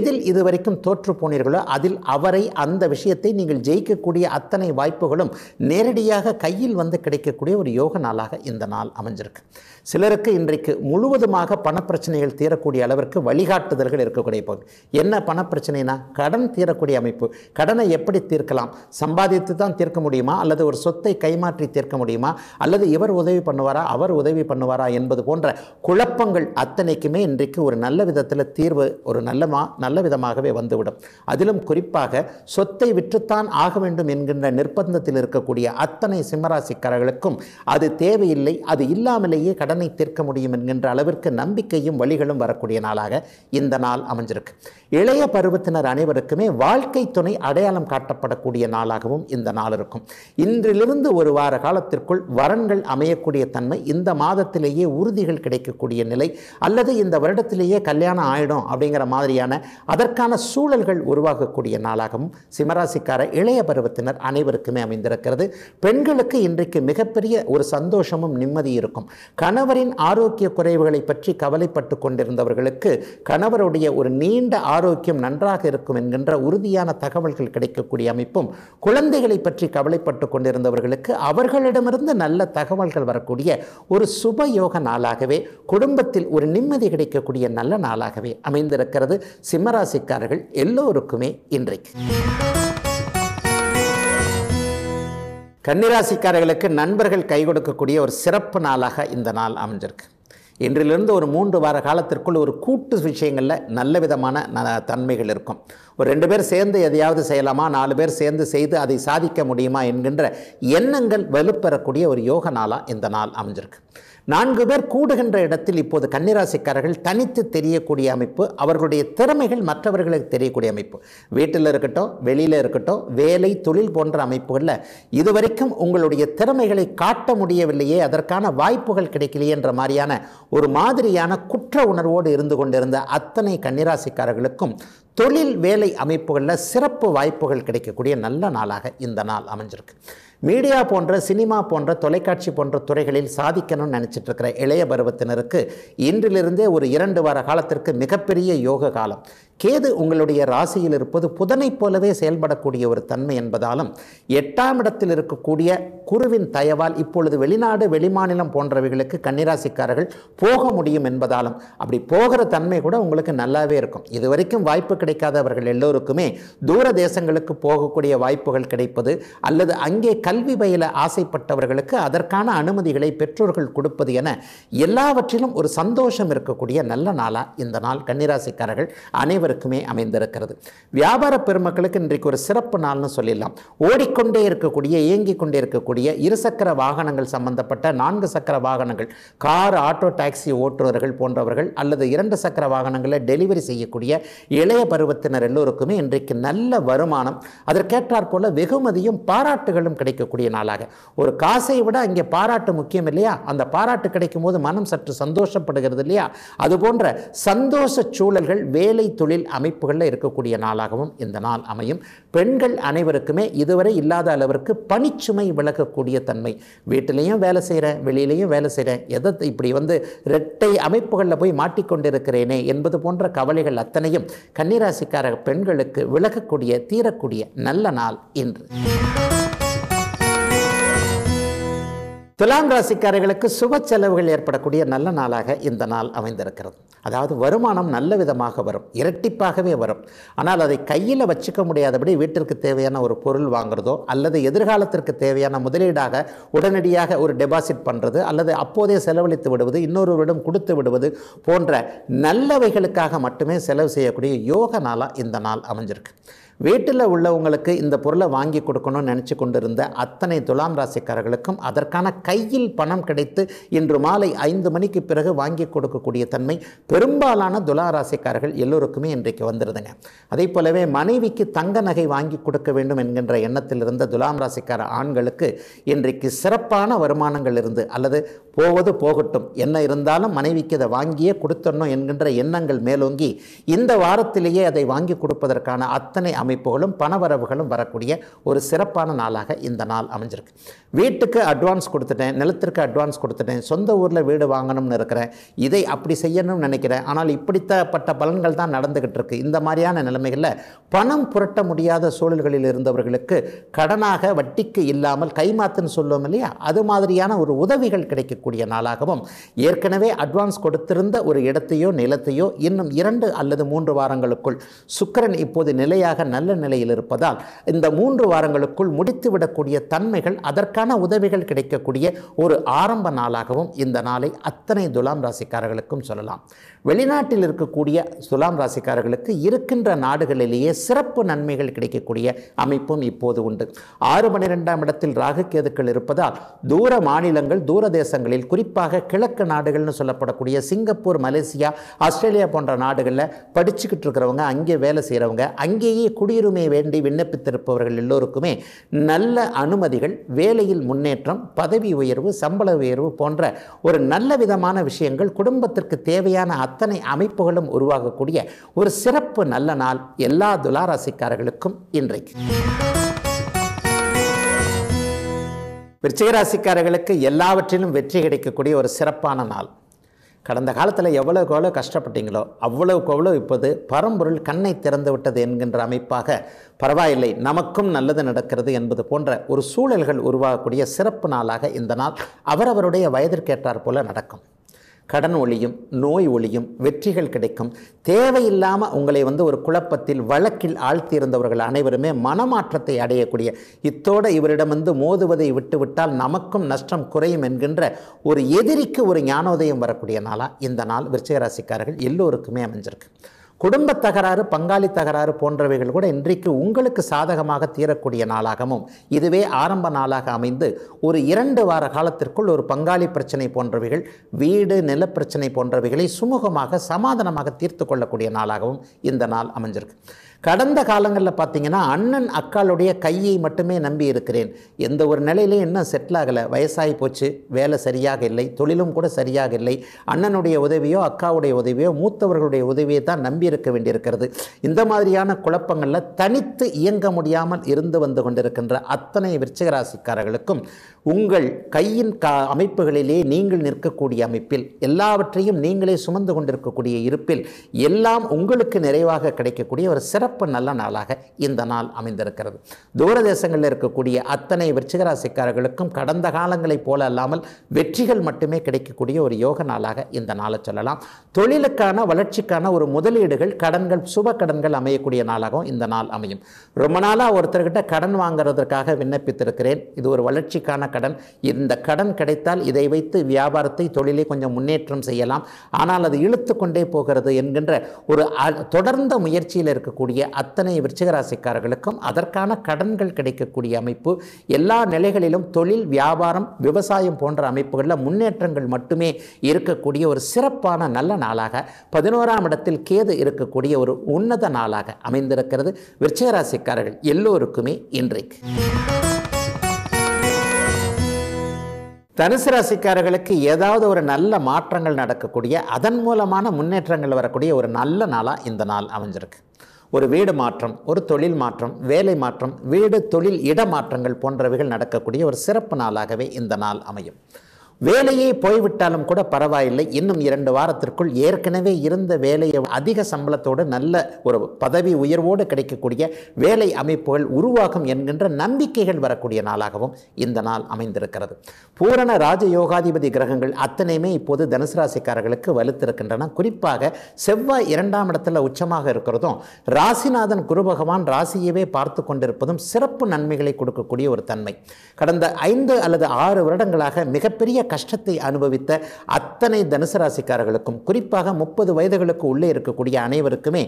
எதில் இதுவரைக்கும் தோற்று போனீர்களோ அதில் அவரை அந்த விஷயத்தை நீங்கள் ஜெயிக்கக்கூடிய அத்தனை வாய்ப்புகளும் நேரடியாக கையில் வந்து கிடைக்கக்கூடிய ஒரு யோக நாள் நாளாக இந்த நாள் அமைஞ்சிருக்கு சிலருக்கு இன்றைக்கு முழுவதுமாக பணப்பிரச்சனைகள் தீரக்கூடிய அளவிற்கு வழிகாட்டுதல்கள் இருக்கக்கூடிய போகுது என்ன பணப்பிரச்சனைனா கடன் தீரக்கூடிய அமைப்பு கடனை எப்படி தீர்க்கலாம் சம்பாதித்து தான் தீர்க்க முடியுமா அல்லது ஒரு சொத்தை கைமாற்றி தீர்க்க முடியுமா அல்லது இவர் உதவி பண்ணுவாரா அவர் உதவி பண்ணுவாரா என்பது போன்ற குழப்பங்கள் அத்தனைக்குமே இன்றைக்கு ஒரு நல்ல விதத்தில் தீர்வு ஒரு நல்லமா நல்ல விதமாகவே வந்துவிடும் அதிலும் குறிப்பாக சொத்தை விற்றுத்தான் ஆக வேண்டும் என்கின்ற நிர்பந்தத்தில் இருக்கக்கூடிய அத்தனை சிம்மராசிக்காரர்களுக்கும் அது தேவையில்லை அது இல்லாமலேயே கடன் கடனை தீர்க்க முடியும் என்கின்ற அளவிற்கு நம்பிக்கையும் வழிகளும் வரக்கூடிய நாளாக இந்த நாள் அமைஞ்சிருக்கு இளைய பருவத்தினர் அனைவருக்குமே வாழ்க்கை துணை அடையாளம் காட்டப்படக்கூடிய நாளாகவும் இந்த நாள் இருக்கும் இன்றிலிருந்து ஒரு வார காலத்திற்குள் வரன்கள் அமையக்கூடிய தன்மை இந்த மாதத்திலேயே உறுதிகள் கிடைக்கக்கூடிய நிலை அல்லது இந்த வருடத்திலேயே கல்யாணம் ஆயிடும் அப்படிங்கிற மாதிரியான அதற்கான சூழல்கள் உருவாகக்கூடிய நாளாகவும் சிம்மராசிக்கார இளைய பருவத்தினர் அனைவருக்குமே அமைந்திருக்கிறது பெண்களுக்கு இன்றைக்கு மிகப்பெரிய ஒரு சந்தோஷமும் நிம்மதி இருக்கும் கனவு கணவரின் ஆரோக்கிய குறைவுகளை பற்றி கவலைப்பட்டு கொண்டிருந்தவர்களுக்கு கணவருடைய ஒரு நீண்ட ஆரோக்கியம் நன்றாக இருக்கும் என்கின்ற உறுதியான தகவல்கள் கிடைக்கக்கூடிய அமைப்பும் குழந்தைகளை பற்றி கவலைப்பட்டு கொண்டிருந்தவர்களுக்கு அவர்களிடமிருந்து நல்ல தகவல்கள் வரக்கூடிய ஒரு சுப யோக நாளாகவே குடும்பத்தில் ஒரு நிம்மதி கிடைக்கக்கூடிய நல்ல நாளாகவே அமைந்திருக்கிறது சிம்மராசிக்காரர்கள் எல்லோருக்குமே இன்றைக்கு கன்னிராசிக்காரர்களுக்கு நண்பர்கள் கை கொடுக்கக்கூடிய ஒரு சிறப்பு நாளாக இந்த நாள் அமைஞ்சிருக்கு இன்றிலிருந்து ஒரு மூன்று வார காலத்திற்குள் ஒரு கூட்டு விஷயங்களில் நல்ல விதமான தன்மைகள் இருக்கும் ஒரு ரெண்டு பேர் சேர்ந்து எதையாவது செய்யலாமா நாலு பேர் சேர்ந்து செய்து அதை சாதிக்க முடியுமா என்கின்ற எண்ணங்கள் வலுப்பெறக்கூடிய ஒரு யோக நாளாக இந்த நாள் அமைஞ்சிருக்கு நான்கு பேர் கூடுகின்ற இடத்தில் இப்போது கன்னிராசிக்காரர்கள் தனித்து தெரியக்கூடிய அமைப்பு அவர்களுடைய திறமைகள் மற்றவர்களுக்கு தெரியக்கூடிய அமைப்பு வீட்டில் இருக்கட்டும் வெளியில் இருக்கட்டும் வேலை தொழில் போன்ற அமைப்புகளில் இதுவரைக்கும் உங்களுடைய திறமைகளை காட்ட முடியவில்லையே அதற்கான வாய்ப்புகள் கிடைக்கலையே என்ற மாதிரியான ஒரு மாதிரியான குற்ற உணர்வோடு இருந்து கொண்டிருந்த அத்தனை கன்னிராசிக்காரர்களுக்கும் தொழில் வேலை அமைப்புகளில் சிறப்பு வாய்ப்புகள் கிடைக்கக்கூடிய நல்ல நாளாக இந்த நாள் அமைஞ்சிருக்கு மீடியா போன்ற சினிமா போன்ற தொலைக்காட்சி போன்ற துறைகளில் சாதிக்கணும்னு நினச்சிட்டு இருக்கிற இளைய பருவத்தினருக்கு இன்றிலிருந்தே ஒரு இரண்டு வார காலத்திற்கு மிகப்பெரிய யோக காலம் கேது உங்களுடைய ராசியில் இருப்பது புதனை போலவே செயல்படக்கூடிய ஒரு தன்மை என்பதாலும் எட்டாம் இடத்தில் இருக்கக்கூடிய குருவின் தயவால் இப்பொழுது வெளிநாடு வெளிமாநிலம் போன்றவைகளுக்கு கன்னிராசிக்காரர்கள் போக முடியும் என்பதாலும் அப்படி போகிற தன்மை கூட உங்களுக்கு நல்லாவே இருக்கும் இது வரைக்கும் வாய்ப்பு கிடைக்காதவர்கள் எல்லோருக்குமே தூர தேசங்களுக்கு போகக்கூடிய வாய்ப்புகள் கிடைப்பது அல்லது அங்கே கல்வி பயில ஆசைப்பட்டவர்களுக்கு அதற்கான அனுமதிகளை பெற்றோர்கள் கொடுப்பது என எல்லாவற்றிலும் ஒரு சந்தோஷம் இருக்கக்கூடிய நல்ல நாளாக இந்த நாள் கன்னிராசிக்காரர்கள் அனைவரும் அனைவருக்குமே அமைந்திருக்கிறது வியாபார பெருமக்களுக்கு இன்றைக்கு ஒரு சிறப்பு நாள்னு சொல்லிடலாம் ஓடிக்கொண்டே இருக்கக்கூடிய இயங்கிக் கொண்டே இருக்கக்கூடிய இருசக்கர வாகனங்கள் சம்பந்தப்பட்ட நான்கு சக்கர வாகனங்கள் கார் ஆட்டோ டாக்ஸி ஓட்டுநர்கள் போன்றவர்கள் அல்லது இரண்டு சக்கர வாகனங்களை டெலிவரி செய்யக்கூடிய இளைய பருவத்தினர் எல்லோருக்குமே இன்றைக்கு நல்ல வருமானம் அதற்கேற்றார் போல வெகுமதியும் பாராட்டுகளும் கிடைக்கக்கூடிய நாளாக ஒரு காசை விட அங்கே பாராட்டு முக்கியம் இல்லையா அந்த பாராட்டு கிடைக்கும் போது மனம் சற்று சந்தோஷப்படுகிறது இல்லையா அதுபோன்ற சந்தோஷ சூழல்கள் வேலை தொழில் தொழில் அமைப்புகளில் இருக்கக்கூடிய நாளாகவும் இந்த நாள் அமையும் பெண்கள் அனைவருக்குமே இதுவரை இல்லாத அளவிற்கு பணிச்சுமை விலகக்கூடிய தன்மை வீட்டிலையும் வேலை செய்கிறேன் வெளியிலையும் வேலை செய்கிறேன் எதை இப்படி வந்து இரட்டை அமைப்புகளில் போய் மாட்டிக்கொண்டிருக்கிறேனே என்பது போன்ற கவலைகள் அத்தனையும் கன்னிராசிக்கார பெண்களுக்கு விலகக்கூடிய தீரக்கூடிய நல்ல நாள் இன்று துலாம் ராசிக்காரர்களுக்கு சுப செலவுகள் ஏற்படக்கூடிய நல்ல நாளாக இந்த நாள் அமைந்திருக்கிறது அதாவது வருமானம் நல்ல விதமாக வரும் இரட்டிப்பாகவே வரும் ஆனால் அதை கையில் வச்சுக்க முடியாதபடி வீட்டிற்கு தேவையான ஒரு பொருள் வாங்குறதோ அல்லது எதிர்காலத்திற்கு தேவையான முதலீடாக உடனடியாக ஒரு டெபாசிட் பண்ணுறது அல்லது அப்போதே செலவழித்து விடுவது இன்னொருவரிடம் கொடுத்து விடுவது போன்ற நல்லவைகளுக்காக மட்டுமே செலவு செய்யக்கூடிய யோக நாளாக இந்த நாள் அமைஞ்சிருக்கு வீட்டில் உள்ளவங்களுக்கு இந்த பொருளை வாங்கி கொடுக்கணும்னு நினச்சி கொண்டிருந்த அத்தனை துலாம் ராசிக்காரர்களுக்கும் அதற்கான கையில் பணம் கிடைத்து இன்று மாலை ஐந்து மணிக்கு பிறகு வாங்கி கொடுக்கக்கூடிய தன்மை பெரும்பாலான துலா ராசிக்காரர்கள் எல்லோருக்குமே இன்றைக்கு வந்திருந்தன அதே போலவே மனைவிக்கு தங்க நகை வாங்கி கொடுக்க வேண்டும் என்கின்ற எண்ணத்தில் இருந்த துலாம் ராசிக்கார ஆண்களுக்கு இன்றைக்கு சிறப்பான வருமானங்கள் இருந்து அல்லது போவது போகட்டும் என்ன இருந்தாலும் மனைவிக்கு அதை வாங்கியே கொடுத்தணும் என்கின்ற எண்ணங்கள் மேலோங்கி இந்த வாரத்திலேயே அதை வாங்கி கொடுப்பதற்கான அத்தனை அமைப்புகளும் பணவரவுகளும் வரக்கூடிய ஒரு சிறப்பான நாளாக இந்த நாள் அமைஞ்சிருக்கு வீட்டுக்கு அட்வான்ஸ் கொடுத்துட்டேன் நிலத்திற்கு அட்வான்ஸ் கொடுத்துட்டேன் சொந்த ஊரில் வீடு வாங்கணும்னு இருக்கிறேன் இதை அப்படி செய்யணும்னு நினைக்கிறேன் ஆனால் இப்படித்தப்பட்ட பலன்கள் தான் நடந்துகிட்டு இருக்கு இந்த மாதிரியான நிலைமைகளில் பணம் புரட்ட முடியாத சூழல்களில் இருந்தவர்களுக்கு கடனாக வட்டிக்கு இல்லாமல் கைமாத்துன்னு சொல்லுவோம் இல்லையா அது மாதிரியான ஒரு உதவிகள் கிடைக்கக்கூடிய நாளாகவும் ஏற்கனவே அட்வான்ஸ் கொடுத்திருந்த ஒரு இடத்தையோ நிலத்தையோ இன்னும் இரண்டு அல்லது மூன்று வாரங்களுக்குள் சுக்கரன் இப்போது நிலையாக நல்ல நிலையில் இருப்பதால் இந்த மூன்று வாரங்களுக்குள் முடித்துவிடக்கூடிய தன்மைகள் அதற்கான உதவிகள் கிடைக்கக்கூடிய ஒரு ஆரம்ப நாளாகவும் இந்த நாளை அத்தனை துலாம் ராசிக்காரர்களுக்கும் சொல்லலாம் வெளிநாட்டில் இருக்கக்கூடிய துலாம் ராசிக்காரர்களுக்கு இருக்கின்ற நாடுகளிலேயே சிறப்பு நன்மைகள் கிடைக்கக்கூடிய அமைப்பும் இப்போது உண்டு ஆறு பனிரெண்டாம் இடத்தில் ராகு கேதுக்கள் இருப்பதால் தூர மாநிலங்கள் தூர தேசங்களில் குறிப்பாக கிழக்கு நாடுகள்னு சொல்லப்படக்கூடிய சிங்கப்பூர் மலேசியா ஆஸ்திரேலியா போன்ற நாடுகளில் படிச்சுக்கிட்டு இருக்கிறவங்க அங்கே வேலை செய்கிறவங்க அங்கேயே குடியுரிமை வேண்டி விண்ணப்பித்திருப்பவர்கள் எல்லோருக்குமே நல்ல அனுமதிகள் வேலையில் முன்னேற்றம் பதவி உயர்வு சம்பள உயர்வு போன்ற ஒரு நல்ல விதமான விஷயங்கள் குடும்பத்திற்கு தேவையான அத்தனை அமைப்புகளும் உருவாகக்கூடிய ஒரு சிறப்பு நல்ல நாள் எல்லா துலாராசிக்காரர்களுக்கும் இன்றைக்கு விருச்சிகராசிக்காரர்களுக்கு எல்லாவற்றிலும் வெற்றி கிடைக்கக்கூடிய ஒரு சிறப்பான நாள் கடந்த காலத்தில் எவ்வளோக்கு எவ்வளோ கஷ்டப்பட்டீங்களோ அவ்வளவு எவ்வளோ இப்போது பரம்பொருள் கண்ணை திறந்து விட்டது என்கின்ற அமைப்பாக பரவாயில்லை நமக்கும் நல்லது நடக்கிறது என்பது போன்ற ஒரு சூழல்கள் உருவாகக்கூடிய சிறப்பு நாளாக இந்த நாள் அவரவருடைய வயதிற்கேற்றார் போல நடக்கும் கடன் ஒளியும் நோய் ஒளியும் வெற்றிகள் கிடைக்கும் தேவையில்லாமல் உங்களை வந்து ஒரு குழப்பத்தில் வழக்கில் ஆழ்த்தியிருந்தவர்கள் அனைவருமே மனமாற்றத்தை அடையக்கூடிய இத்தோடு இவரிடம் வந்து மோதுவதை விட்டுவிட்டால் நமக்கும் நஷ்டம் குறையும் என்கின்ற ஒரு எதிரிக்கு ஒரு ஞானோதயம் வரக்கூடிய நாளாக இந்த நாள் விருச்சிகராசிக்காரர்கள் எல்லோருக்குமே அமைஞ்சிருக்கு குடும்ப தகராறு பங்காளி தகராறு போன்றவைகள் கூட இன்றைக்கு உங்களுக்கு சாதகமாக தீரக்கூடிய நாளாகவும் இதுவே ஆரம்ப நாளாக அமைந்து ஒரு இரண்டு வார காலத்திற்குள் ஒரு பங்காளி பிரச்சனை போன்றவைகள் வீடு நிலப்பிரச்சனை போன்றவைகளை சுமூகமாக சமாதானமாக தீர்த்து கொள்ளக்கூடிய நாளாகவும் இந்த நாள் அமைஞ்சிருக்கு கடந்த காலங்களில் பார்த்தீங்கன்னா அண்ணன் அக்காளுடைய கையை மட்டுமே நம்பி இருக்கிறேன் எந்த ஒரு நிலையிலையும் இன்னும் செட்டில் ஆகலை வயசாகி போச்சு வேலை சரியாக இல்லை தொழிலும் கூட சரியாக இல்லை அண்ணனுடைய உதவியோ அக்காவுடைய உதவியோ மூத்தவர்களுடைய உதவியை தான் நம்பி இருக்க வேண்டியிருக்கிறது இந்த மாதிரியான குழப்பங்களில் தனித்து இயங்க முடியாமல் இருந்து வந்து கொண்டிருக்கின்ற அத்தனை விருச்சகராசிக்காரர்களுக்கும் உங்கள் கையின் கா அமைப்புகளிலே நீங்கள் நிற்கக்கூடிய அமைப்பில் எல்லாவற்றையும் நீங்களே சுமந்து கொண்டிருக்கக்கூடிய இருப்பில் எல்லாம் உங்களுக்கு நிறைவாக கிடைக்கக்கூடிய ஒரு சிறப்பு சிறப்பு நல்ல நாளாக இந்த நாள் அமைந்திருக்கிறது தூரதேசங்களில் இருக்கக்கூடிய அத்தனை விருச்சிகராசிக்காரர்களுக்கும் கடந்த காலங்களைப் போல அல்லாமல் வெற்றிகள் மட்டுமே கிடைக்கக்கூடிய ஒரு யோக நாளாக இந்த நாளை சொல்லலாம் தொழிலுக்கான வளர்ச்சிக்கான ஒரு முதலீடுகள் கடன்கள் சுப கடன்கள் அமையக்கூடிய நாளாகவும் இந்த நாள் அமையும் ரொம்ப நாளாக ஒருத்தர்கிட்ட கடன் வாங்குறதற்காக விண்ணப்பித்திருக்கிறேன் இது ஒரு வளர்ச்சிக்கான கடன் இந்த கடன் கிடைத்தால் இதை வைத்து வியாபாரத்தை தொழிலை கொஞ்சம் முன்னேற்றம் செய்யலாம் ஆனால் அது இழுத்து கொண்டே போகிறது என்கின்ற ஒரு தொடர்ந்த முயற்சியில் இருக்கக்கூடிய கூடிய அத்தனை விருச்சிகராசிக்காரர்களுக்கும் அதற்கான கடன்கள் கிடைக்கக்கூடிய அமைப்பு எல்லா நிலைகளிலும் தொழில் வியாபாரம் விவசாயம் போன்ற அமைப்புகளில் முன்னேற்றங்கள் மட்டுமே இருக்கக்கூடிய ஒரு சிறப்பான நல்ல நாளாக பதினோராம் இடத்தில் கேது இருக்கக்கூடிய ஒரு உன்னத நாளாக அமைந்திருக்கிறது விருச்சிகராசிக்காரர்கள் எல்லோருக்குமே இன்றைக்கு தனுசு ராசிக்காரர்களுக்கு ஏதாவது ஒரு நல்ல மாற்றங்கள் நடக்கக்கூடிய அதன் மூலமான முன்னேற்றங்கள் வரக்கூடிய ஒரு நல்ல நாளாக இந்த நாள் அமைஞ்சிருக்கு ஒரு வீடு மாற்றம் ஒரு தொழில் மாற்றம் வேலை மாற்றம் வீடு தொழில் இடமாற்றங்கள் போன்றவைகள் நடக்கக்கூடிய ஒரு சிறப்பு நாளாகவே இந்த நாள் அமையும் வேலையே போய்விட்டாலும் கூட பரவாயில்லை இன்னும் இரண்டு வாரத்திற்குள் ஏற்கனவே இருந்த வேலையை அதிக சம்பளத்தோடு நல்ல ஒரு பதவி உயர்வோடு கிடைக்கக்கூடிய வேலை அமைப்புகள் உருவாகும் என்கின்ற நம்பிக்கைகள் வரக்கூடிய நாளாகவும் இந்த நாள் அமைந்திருக்கிறது பூரண ராஜயோகாதிபதி கிரகங்கள் அத்தனையுமே இப்போது தனுசு ராசிக்காரர்களுக்கு வலுத்திருக்கின்றன குறிப்பாக செவ்வாய் இரண்டாம் இடத்துல உச்சமாக இருக்கிறதும் ராசிநாதன் குரு பகவான் ராசியவே பார்த்து கொண்டிருப்பதும் சிறப்பு நன்மைகளை கொடுக்கக்கூடிய ஒரு தன்மை கடந்த ஐந்து அல்லது ஆறு வருடங்களாக மிகப்பெரிய கஷ்டத்தை அனுபவித்த அத்தனை தனுசு ராசிக்காரர்களுக்கும் குறிப்பாக முப்பது வயதுகளுக்கு உள்ளே இருக்கக்கூடிய அனைவருக்குமே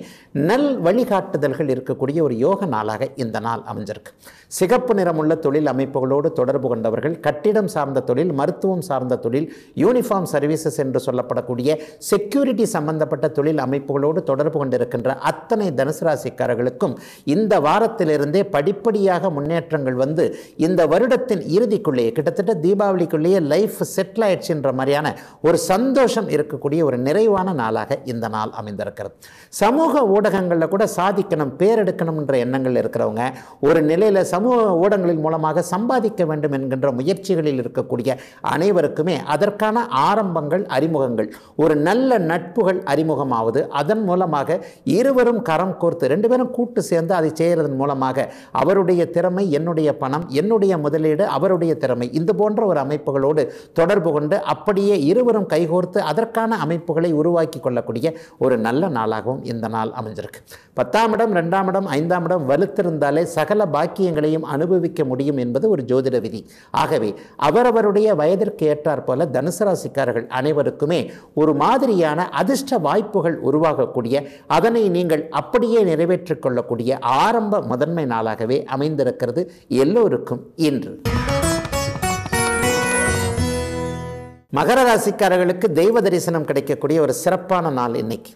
நல் வழிகாட்டுதல்கள் இருக்கக்கூடிய ஒரு யோக நாளாக இந்த நாள் அமைஞ்சிருக்கு சிகப்பு நிறமுள்ள தொழில் அமைப்புகளோடு தொடர்பு கொண்டவர்கள் கட்டிடம் சார்ந்த தொழில் மருத்துவம் சார்ந்த தொழில் யூனிஃபார்ம் சர்வீசஸ் என்று சொல்லப்படக்கூடிய செக்யூரிட்டி சம்பந்தப்பட்ட தொழில் அமைப்புகளோடு தொடர்பு கொண்டிருக்கின்ற அத்தனை தனுசு ராசிக்காரர்களுக்கும் இந்த வாரத்திலிருந்தே படிப்படியாக முன்னேற்றங்கள் வந்து இந்த வருடத்தின் இறுதிக்குள்ளேயே கிட்டத்தட்ட தீபாவளிக்குள்ளேயே லைஃப் செட்டில் ஆயிடுச்சுன்ற மாதிரியான ஒரு சந்தோஷம் இருக்கக்கூடிய ஒரு நிறைவான நாளாக இந்த நாள் அமைந்திருக்கிறது சமூக ஊடகங்களில் கூட சாதிக்கணும் பேரெடுக்கணும்ன்ற எண்ணங்கள் இருக்கிறவங்க ஒரு நிலையில் சமூக ஊடகங்களின் மூலமாக சம்பாதிக்க வேண்டும் என்கின்ற முயற்சிகளில் இருக்கக்கூடிய அனைவருக்குமே அதற்கான ஆரம்பங்கள் அறிமுகங்கள் ஒரு நல்ல நட்புகள் அறிமுகமாவது அதன் மூலமாக இருவரும் கரம் கோர்த்து ரெண்டு பேரும் கூட்டு சேர்ந்து அதை செய்கிறதன் மூலமாக அவருடைய திறமை என்னுடைய பணம் என்னுடைய முதலீடு அவருடைய திறமை இது போன்ற ஒரு அமைப்புகளோடு தொடர்பு கொண்டு அப்படியே இருவரும் கைகோர்த்து அதற்கான அமைப்புகளை உருவாக்கி கொள்ளக்கூடிய ஒரு நல்ல நாளாகவும் இந்த நாள் அமைஞ்சிருக்கு பத்தாம் இடம் ரெண்டாம் இடம் ஐந்தாம் இடம் வலுத்திருந்தாலே சகல பாக்கியங்களையும் அனுபவிக்க முடியும் என்பது ஒரு ஜோதிட விதி ஆகவே அவரவருடைய வயதிற்கு ஏற்றாற் போல தனுசு ராசிக்காரர்கள் அனைவருக்குமே ஒரு மாதிரியான அதிர்ஷ்ட வாய்ப்புகள் உருவாகக்கூடிய அதனை நீங்கள் அப்படியே நிறைவேற்றிக் கொள்ளக்கூடிய ஆரம்ப முதன்மை நாளாகவே அமைந்திருக்கிறது எல்லோருக்கும் இன்று மகர ராசிக்காரர்களுக்கு தெய்வ தரிசனம் கிடைக்கக்கூடிய ஒரு சிறப்பான நாள் இன்னைக்கு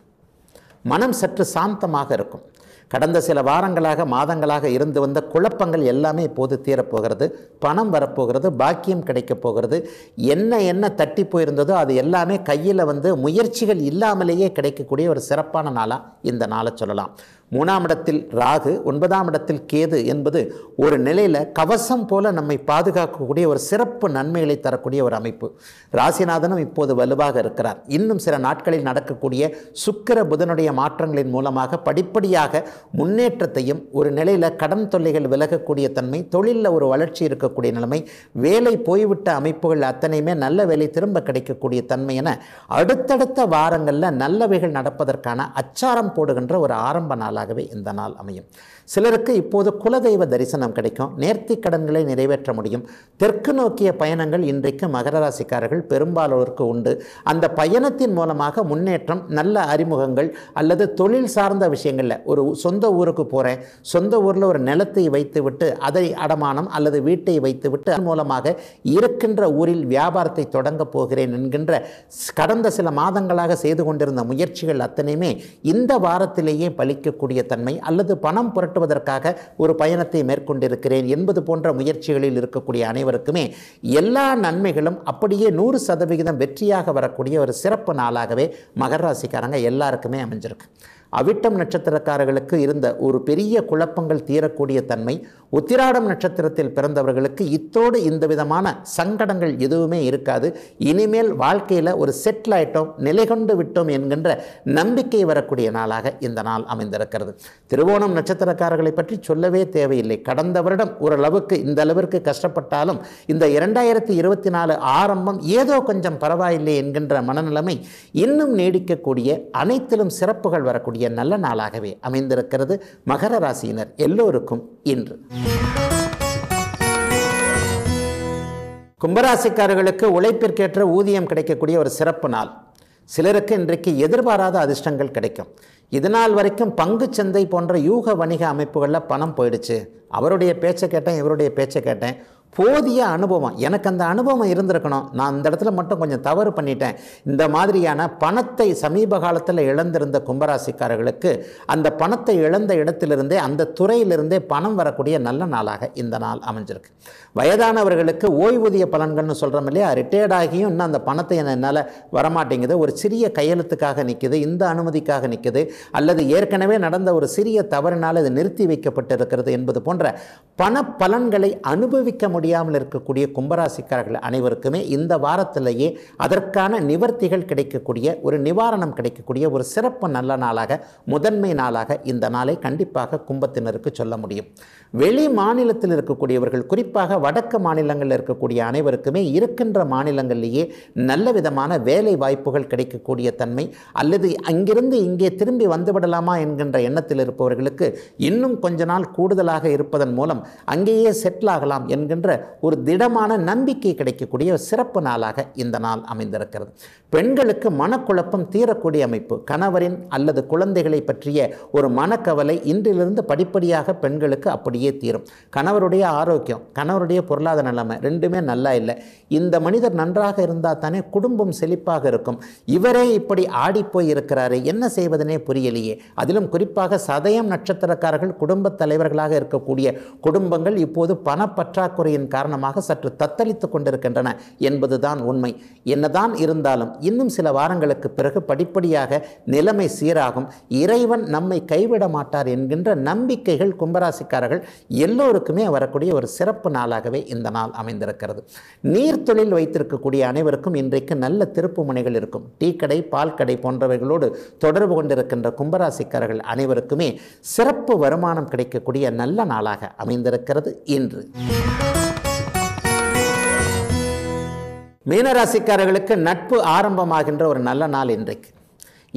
மனம் சற்று சாந்தமாக இருக்கும் கடந்த சில வாரங்களாக மாதங்களாக இருந்து வந்த குழப்பங்கள் எல்லாமே இப்போது தீரப்போகிறது பணம் வரப்போகிறது பாக்கியம் கிடைக்கப் போகிறது என்ன என்ன தட்டி போயிருந்ததோ அது எல்லாமே கையில் வந்து முயற்சிகள் இல்லாமலேயே கிடைக்கக்கூடிய ஒரு சிறப்பான நாளாக இந்த நாளை சொல்லலாம் மூணாம் இடத்தில் ராகு ஒன்பதாம் இடத்தில் கேது என்பது ஒரு நிலையில் கவசம் போல நம்மை பாதுகாக்கக்கூடிய ஒரு சிறப்பு நன்மைகளை தரக்கூடிய ஒரு அமைப்பு ராசிநாதனும் இப்போது வலுவாக இருக்கிறார் இன்னும் சில நாட்களில் நடக்கக்கூடிய சுக்கிர புதனுடைய மாற்றங்களின் மூலமாக படிப்படியாக முன்னேற்றத்தையும் ஒரு நிலையில் கடன் தொல்லைகள் விலகக்கூடிய தன்மை தொழிலில் ஒரு வளர்ச்சி இருக்கக்கூடிய நிலைமை வேலை போய்விட்ட அமைப்புகள் அத்தனையுமே நல்ல வேலை திரும்ப கிடைக்கக்கூடிய தன்மை என அடுத்தடுத்த வாரங்களில் நல்லவைகள் நடப்பதற்கான அச்சாரம் போடுகின்ற ஒரு ஆரம்ப நாளாக நாளாகவே இந்த நாள் அமையும் சிலருக்கு இப்போது குலதெய்வ தரிசனம் கிடைக்கும் நேர்த்தி கடன்களை நிறைவேற்ற முடியும் தெற்கு நோக்கிய பயணங்கள் இன்றைக்கு மகர ராசிக்காரர்கள் பெரும்பாலோருக்கு உண்டு அந்த பயணத்தின் மூலமாக முன்னேற்றம் நல்ல அறிமுகங்கள் அல்லது தொழில் சார்ந்த விஷயங்களில் ஒரு சொந்த ஊருக்கு போகிறேன் சொந்த ஊரில் ஒரு நிலத்தை வைத்துவிட்டு அதை அடமானம் அல்லது வீட்டை வைத்துவிட்டு அதன் மூலமாக இருக்கின்ற ஊரில் வியாபாரத்தை தொடங்கப் போகிறேன் என்கின்ற கடந்த சில மாதங்களாக செய்து கொண்டிருந்த முயற்சிகள் அத்தனையுமே இந்த வாரத்திலேயே பலிக்கக்கூடிய தன்மை அல்லது பணம் புரட்ட வலுப்படுத்துவதற்காக ஒரு பயணத்தை மேற்கொண்டிருக்கிறேன் என்பது போன்ற முயற்சிகளில் இருக்கக்கூடிய அனைவருக்குமே எல்லா நன்மைகளும் அப்படியே நூறு சதவிகிதம் வெற்றியாக வரக்கூடிய ஒரு சிறப்பு நாளாகவே மகராசிக்காரங்க எல்லாருக்குமே அமைஞ்சிருக்கு அவிட்டம் நட்சத்திரக்காரர்களுக்கு இருந்த ஒரு பெரிய குழப்பங்கள் தீரக்கூடிய தன்மை உத்திராடம் நட்சத்திரத்தில் பிறந்தவர்களுக்கு இத்தோடு இந்த விதமான சங்கடங்கள் எதுவுமே இருக்காது இனிமேல் வாழ்க்கையில் ஒரு செட்டில் ஆயிட்டோம் நிலை கொண்டு விட்டோம் என்கின்ற நம்பிக்கை வரக்கூடிய நாளாக இந்த நாள் அமைந்திருக்கிறது திருவோணம் நட்சத்திரக்காரர்களை பற்றி சொல்லவே தேவையில்லை கடந்த வருடம் ஓரளவுக்கு இந்த அளவிற்கு கஷ்டப்பட்டாலும் இந்த இரண்டாயிரத்தி இருபத்தி நாலு ஆரம்பம் ஏதோ கொஞ்சம் பரவாயில்லை என்கின்ற மனநிலைமை இன்னும் நீடிக்கக்கூடிய அனைத்திலும் சிறப்புகள் வரக்கூடிய கூடிய நல்ல நாளாகவே அமைந்திருக்கிறது மகர ராசியினர் எல்லோருக்கும் இன்று கும்பராசிக்காரர்களுக்கு உழைப்பிற்கேற்ற ஊதியம் கிடைக்கக்கூடிய ஒரு சிறப்பு நாள் சிலருக்கு இன்றைக்கு எதிர்பாராத அதிர்ஷ்டங்கள் கிடைக்கும் இதனால் வரைக்கும் பங்கு சந்தை போன்ற யூக வணிக அமைப்புகளில் பணம் போயிடுச்சு அவருடைய பேச்சை கேட்டேன் இவருடைய பேச்சை கேட்டேன் போதிய அனுபவம் எனக்கு அந்த அனுபவம் இருந்திருக்கணும் நான் அந்த இடத்துல மட்டும் கொஞ்சம் தவறு பண்ணிட்டேன் இந்த மாதிரியான பணத்தை சமீப காலத்தில் இழந்திருந்த கும்பராசிக்காரர்களுக்கு அந்த பணத்தை இழந்த இடத்திலிருந்தே அந்த துறையிலிருந்தே பணம் வரக்கூடிய நல்ல நாளாக இந்த நாள் அமைஞ்சிருக்கு வயதானவர்களுக்கு ஓய்வூதிய பலன்கள்னு சொல்கிறோம் இல்லையா ரிட்டையர்ட் ஆகியும் இன்னும் அந்த பணத்தை என்னால் வரமாட்டேங்குது ஒரு சிறிய கையெழுத்துக்காக நிற்கிது இந்த அனுமதிக்காக நிற்கிது அல்லது ஏற்கனவே நடந்த ஒரு சிறிய தவறினால் இது நிறுத்தி வைக்கப்பட்டிருக்கிறது என்பது போன்ற பண பலன்களை அனுபவிக்க முடியாமல் இருக்கக்கூடிய கும்பராசிக்காரர்கள் அனைவருக்குமே இந்த வாரத்திலேயே அதற்கான நிவர்த்திகள் கிடைக்கக்கூடிய ஒரு நிவாரணம் கிடைக்கக்கூடிய ஒரு சிறப்பு நல்ல நாளாக முதன்மை நாளாக இந்த நாளை கண்டிப்பாக கும்பத்தினருக்கு சொல்ல முடியும் வெளி மாநிலத்தில் இருக்கக்கூடியவர்கள் குறிப்பாக வடக்கு மாநிலங்களில் இருக்கக்கூடிய அனைவருக்குமே இருக்கின்ற மாநிலங்கள்லேயே நல்ல விதமான வேலை வாய்ப்புகள் கிடைக்கக்கூடிய தன்மை அல்லது அங்கிருந்து இங்கே திரும்பி வந்துவிடலாமா என்கின்ற எண்ணத்தில் இருப்பவர்களுக்கு இன்னும் கொஞ்ச நாள் கூடுதலாக இருப்பதன் மூலம் அங்கேயே செட்டில் ஆகலாம் என்கின்ற ஒரு திடமான நம்பிக்கை கிடைக்கக்கூடிய சிறப்பு நாளாக இந்த நாள் அமைந்திருக்கிறது பெண்களுக்கு மனக்குழப்பம் தீரக்கூடிய அமைப்பு கணவரின் அல்லது குழந்தைகளை பற்றிய ஒரு மனக்கவலை இன்றிலிருந்து படிப்படியாக பெண்களுக்கு அப்படியே தீரும் கணவருடைய ஆரோக்கியம் கணவருடைய அவருடைய பொருளாதார நிலைமை ரெண்டுமே நல்லா இல்லை இந்த மனிதர் நன்றாக இருந்தால் தானே குடும்பம் செழிப்பாக இருக்கும் இவரே இப்படி ஆடிப்போய் இருக்கிறாரு என்ன செய்வதனே புரியலையே அதிலும் குறிப்பாக சதயம் நட்சத்திரக்காரர்கள் குடும்ப தலைவர்களாக இருக்கக்கூடிய குடும்பங்கள் இப்போது பணப்பற்றாக்குறையின் காரணமாக சற்று தத்தளித்து கொண்டிருக்கின்றன என்பதுதான் உண்மை என்னதான் இருந்தாலும் இன்னும் சில வாரங்களுக்கு பிறகு படிப்படியாக நிலைமை சீராகும் இறைவன் நம்மை கைவிட மாட்டார் என்கின்ற நம்பிக்கைகள் கும்பராசிக்காரர்கள் எல்லோருக்குமே வரக்கூடிய ஒரு சிறப்பு நாளாக நாளாகவே இந்த நாள் அமைந்திருக்கிறது நீர் தொழில் வைத்திருக்கக்கூடிய அனைவருக்கும் இன்றைக்கு நல்ல திருப்பு முனைகள் இருக்கும் டீ கடை பால் கடை போன்றவைகளோடு தொடர்பு கொண்டிருக்கின்ற கும்பராசிக்காரர்கள் அனைவருக்குமே சிறப்பு வருமானம் கிடைக்கக்கூடிய நல்ல நாளாக அமைந்திருக்கிறது இன்று மீனராசிக்காரர்களுக்கு நட்பு ஆரம்பமாகின்ற ஒரு நல்ல நாள் இன்றைக்கு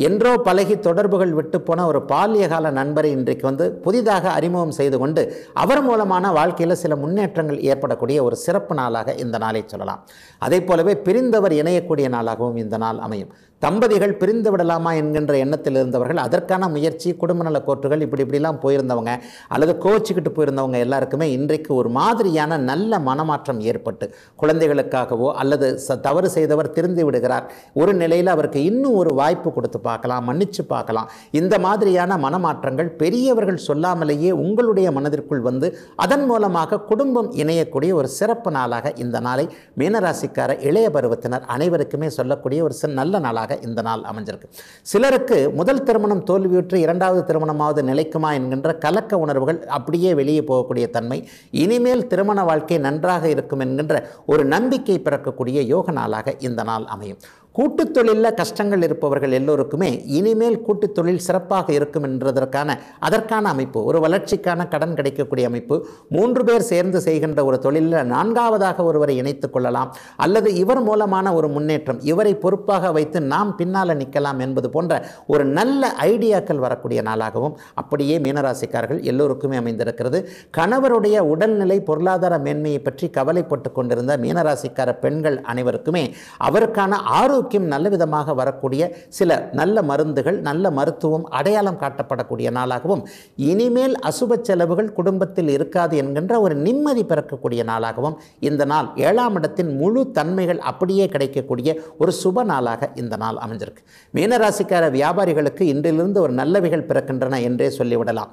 என்றோ பழகி தொடர்புகள் விட்டுப்போன ஒரு பால்யகால நண்பரை இன்றைக்கு வந்து புதிதாக அறிமுகம் செய்து கொண்டு அவர் மூலமான வாழ்க்கையில் சில முன்னேற்றங்கள் ஏற்படக்கூடிய ஒரு சிறப்பு நாளாக இந்த நாளை சொல்லலாம் அதே போலவே பிரிந்தவர் இணையக்கூடிய நாளாகவும் இந்த நாள் அமையும் தம்பதிகள் பிரிந்து விடலாமா என்கின்ற எண்ணத்தில் இருந்தவர்கள் அதற்கான முயற்சி குடும்ப நல கோர்ட்டுகள் இப்படி இப்படிலாம் போயிருந்தவங்க அல்லது கோச்சிக்கிட்டு போயிருந்தவங்க எல்லாருக்குமே இன்றைக்கு ஒரு மாதிரியான நல்ல மனமாற்றம் ஏற்பட்டு குழந்தைகளுக்காகவோ அல்லது ச தவறு செய்தவர் திருந்தி விடுகிறார் ஒரு நிலையில் அவருக்கு இன்னும் ஒரு வாய்ப்பு கொடுத்து பார்க்கலாம் மன்னிச்சு பார்க்கலாம் இந்த மாதிரியான மனமாற்றங்கள் பெரியவர்கள் சொல்லாமலேயே உங்களுடைய மனதிற்குள் வந்து அதன் மூலமாக குடும்பம் இணையக்கூடிய ஒரு சிறப்பு நாளாக இந்த நாளை மீனராசிக்கார இளைய பருவத்தினர் அனைவருக்குமே சொல்லக்கூடிய ஒரு நல்ல நாளாக நாளாக இந்த நாள் அமைஞ்சிருக்கு சிலருக்கு முதல் திருமணம் தோல்வியுற்று இரண்டாவது திருமணமாவது நிலைக்குமா என்கின்ற கலக்க உணர்வுகள் அப்படியே வெளியே போகக்கூடிய தன்மை இனிமேல் திருமண வாழ்க்கை நன்றாக இருக்கும் என்கின்ற ஒரு நம்பிக்கை பிறக்கக்கூடிய யோக நாளாக இந்த நாள் அமையும் கூட்டுத் தொழிலில் கஷ்டங்கள் இருப்பவர்கள் எல்லோருக்குமே இனிமேல் கூட்டுத் தொழில் சிறப்பாக இருக்கும் என்றதற்கான அதற்கான அமைப்பு ஒரு வளர்ச்சிக்கான கடன் கிடைக்கக்கூடிய அமைப்பு மூன்று பேர் சேர்ந்து செய்கின்ற ஒரு தொழிலில் நான்காவதாக ஒருவரை இணைத்துக் கொள்ளலாம் அல்லது இவர் மூலமான ஒரு முன்னேற்றம் இவரை பொறுப்பாக வைத்து நாம் பின்னால் நிற்கலாம் என்பது போன்ற ஒரு நல்ல ஐடியாக்கள் வரக்கூடிய நாளாகவும் அப்படியே மீனராசிக்காரர்கள் எல்லோருக்குமே அமைந்திருக்கிறது கணவருடைய உடல்நிலை பொருளாதார மேன்மையை பற்றி கவலைப்பட்டு கொண்டிருந்த மீனராசிக்கார பெண்கள் அனைவருக்குமே அவருக்கான ஆறு ஆரோக்கியம் நல்ல விதமாக வரக்கூடிய சில நல்ல மருந்துகள் நல்ல மருத்துவம் அடையாளம் காட்டப்படக்கூடிய நாளாகவும் இனிமேல் அசுப செலவுகள் குடும்பத்தில் இருக்காது என்கின்ற ஒரு நிம்மதி பிறக்கக்கூடிய நாளாகவும் இந்த நாள் ஏழாம் இடத்தின் முழு தன்மைகள் அப்படியே கிடைக்கக்கூடிய ஒரு சுப நாளாக இந்த நாள் அமைஞ்சிருக்கு மீனராசிக்கார வியாபாரிகளுக்கு இன்றிலிருந்து ஒரு நல்லவைகள் பிறக்கின்றன என்றே சொல்லிவிடலாம்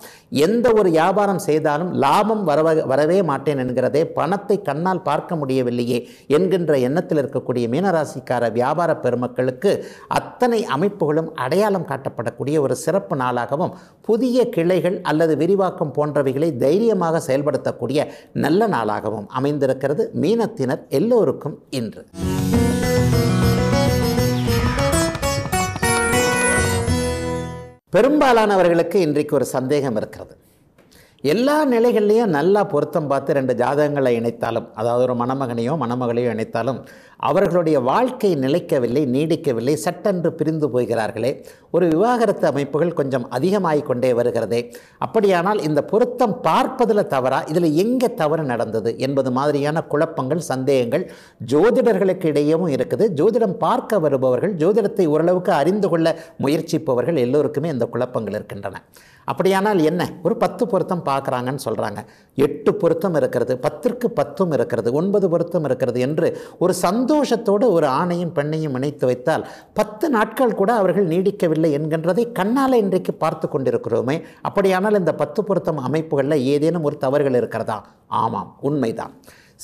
எந்த ஒரு வியாபாரம் செய்தாலும் லாபம் வரவ வரவே மாட்டேன் என்கிறதே பணத்தை கண்ணால் பார்க்க முடியவில்லையே என்கின்ற எண்ணத்தில் இருக்கக்கூடிய மீனராசிக்கார வியாபார பெருமக்களுக்கு அத்தனை அமைப்புகளும் அடையாளம் காட்டப்படக்கூடிய ஒரு சிறப்பு நாளாகவும் புதிய கிளைகள் அல்லது விரிவாக்கம் போன்றவைகளை தைரியமாக செயல்படுத்தக்கூடிய நல்ல நாளாகவும் அமைந்திருக்கிறது மீனத்தினர் எல்லோருக்கும் இன்று பெரும்பாலானவர்களுக்கு இன்றைக்கு ஒரு சந்தேகம் இருக்கிறது எல்லா நிலைகள்லேயும் நல்லா பொருத்தம் பார்த்து ரெண்டு ஜாதகங்களை இணைத்தாலும் அதாவது ஒரு மணமகனையோ மணமகளையோ இணைத்தாலும் அவர்களுடைய வாழ்க்கை நிலைக்கவில்லை நீடிக்கவில்லை சட்டென்று பிரிந்து போகிறார்களே ஒரு விவாகரத்து அமைப்புகள் கொஞ்சம் அதிகமாகிக் கொண்டே வருகிறதே அப்படியானால் இந்த பொருத்தம் பார்ப்பதில் தவறா இதில் எங்கே தவறு நடந்தது என்பது மாதிரியான குழப்பங்கள் சந்தேகங்கள் ஜோதிடர்களுக்கு இடையேவும் இருக்குது ஜோதிடம் பார்க்க வருபவர்கள் ஜோதிடத்தை ஓரளவுக்கு அறிந்து கொள்ள முயற்சிப்பவர்கள் எல்லோருக்குமே இந்த குழப்பங்கள் இருக்கின்றன அப்படியானால் என்ன ஒரு பத்து பொருத்தம் பார்க்குறாங்கன்னு சொல்கிறாங்க எட்டு பொருத்தம் இருக்கிறது பத்திற்கு பத்தும் இருக்கிறது ஒன்பது பொருத்தம் இருக்கிறது என்று ஒரு சந்த சந்தோஷத்தோடு ஒரு ஆணையும் பெண்ணையும் இணைத்து வைத்தால் பத்து நாட்கள் கூட அவர்கள் நீடிக்கவில்லை என்கின்றதை கண்ணால் இன்றைக்கு பார்த்து கொண்டிருக்கிறோமே அப்படியானால் இந்த பத்து பொருத்தம் அமைப்புகளில் ஏதேனும் ஒரு தவறுகள் இருக்கிறதா ஆமாம் உண்மைதான்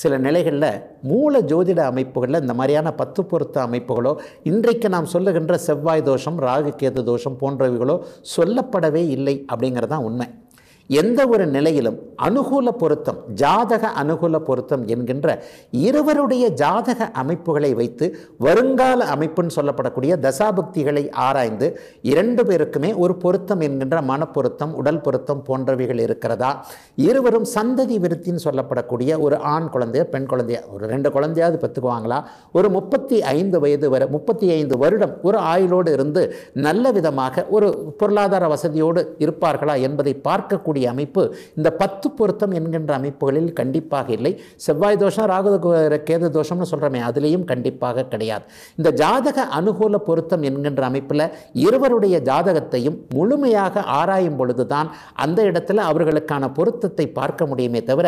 சில நிலைகளில் மூல ஜோதிட அமைப்புகளில் இந்த மாதிரியான பத்து பொருத்த அமைப்புகளோ இன்றைக்கு நாம் சொல்லுகின்ற செவ்வாய் தோஷம் ராகு கேது தோஷம் போன்றவைகளோ சொல்லப்படவே இல்லை அப்படிங்கிறதான் உண்மை எந்த ஒரு நிலையிலும் அனுகூல பொருத்தம் ஜாதக அனுகூல பொருத்தம் என்கின்ற இருவருடைய ஜாதக அமைப்புகளை வைத்து வருங்கால அமைப்புன்னு சொல்லப்படக்கூடிய தசாபக்திகளை ஆராய்ந்து இரண்டு பேருக்குமே ஒரு பொருத்தம் என்கின்ற மனப்பொருத்தம் உடல் பொருத்தம் போன்றவைகள் இருக்கிறதா இருவரும் சந்ததி விருத்தின்னு சொல்லப்படக்கூடிய ஒரு ஆண் குழந்தைய பெண் குழந்தைய ஒரு ரெண்டு குழந்தையாவது பெற்றுக்குவாங்களா ஒரு முப்பத்தி ஐந்து வயது வரை முப்பத்தி ஐந்து வருடம் ஒரு ஆயுளோடு இருந்து நல்ல விதமாக ஒரு பொருளாதார வசதியோடு இருப்பார்களா என்பதை பார்க்கக்கூடிய இருக்கக்கூடிய அமைப்பு இந்த பத்து பொருத்தம் என்கின்ற அமைப்புகளில் கண்டிப்பாக இல்லை செவ்வாய் தோஷம் ராகு கேது தோஷம்னு சொல்கிறோமே அதுலேயும் கண்டிப்பாக கிடையாது இந்த ஜாதக அனுகூல பொருத்தம் என்கின்ற அமைப்பில் இருவருடைய ஜாதகத்தையும் முழுமையாக ஆராயும் பொழுதுதான் அந்த இடத்துல அவர்களுக்கான பொருத்தத்தை பார்க்க முடியுமே தவிர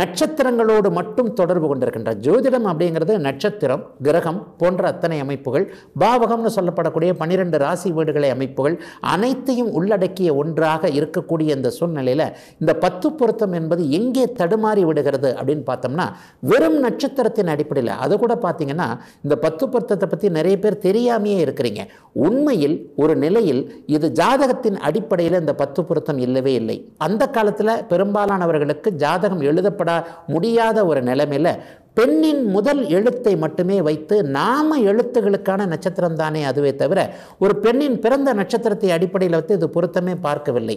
நட்சத்திரங்களோடு மட்டும் தொடர்பு கொண்டிருக்கின்ற ஜோதிடம் அப்படிங்கிறது நட்சத்திரம் கிரகம் போன்ற அத்தனை அமைப்புகள் பாவகம்னு சொல்லப்படக்கூடிய பனிரெண்டு ராசி வீடுகளை அமைப்புகள் அனைத்தையும் உள்ளடக்கிய ஒன்றாக இருக்கக்கூடிய இந்த சூழ்நிலை நிலையில் இந்த பத்து பொருத்தம் என்பது எங்கே தடுமாறி விடுகிறது அப்படின்னு பார்த்தோம்னா வெறும் நட்சத்திரத்தின் அடிப்படையில் அது கூட பார்த்தீங்கன்னா இந்த பத்து பொருத்தத்தை பற்றி நிறைய பேர் தெரியாமையே இருக்கிறீங்க உண்மையில் ஒரு நிலையில் இது ஜாதகத்தின் அடிப்படையில் இந்த பத்து பொருத்தம் இல்லவே இல்லை அந்த காலத்தில் பெரும்பாலானவர்களுக்கு ஜாதகம் எழுதப்பட முடியாத ஒரு நிலைமையில் பெண்ணின் முதல் எழுத்தை மட்டுமே வைத்து நாம எழுத்துகளுக்கான நட்சத்திரம் தானே அதுவே தவிர ஒரு பெண்ணின் பிறந்த நட்சத்திரத்தை அடிப்படையில் வைத்து இது பொருத்தமே பார்க்கவில்லை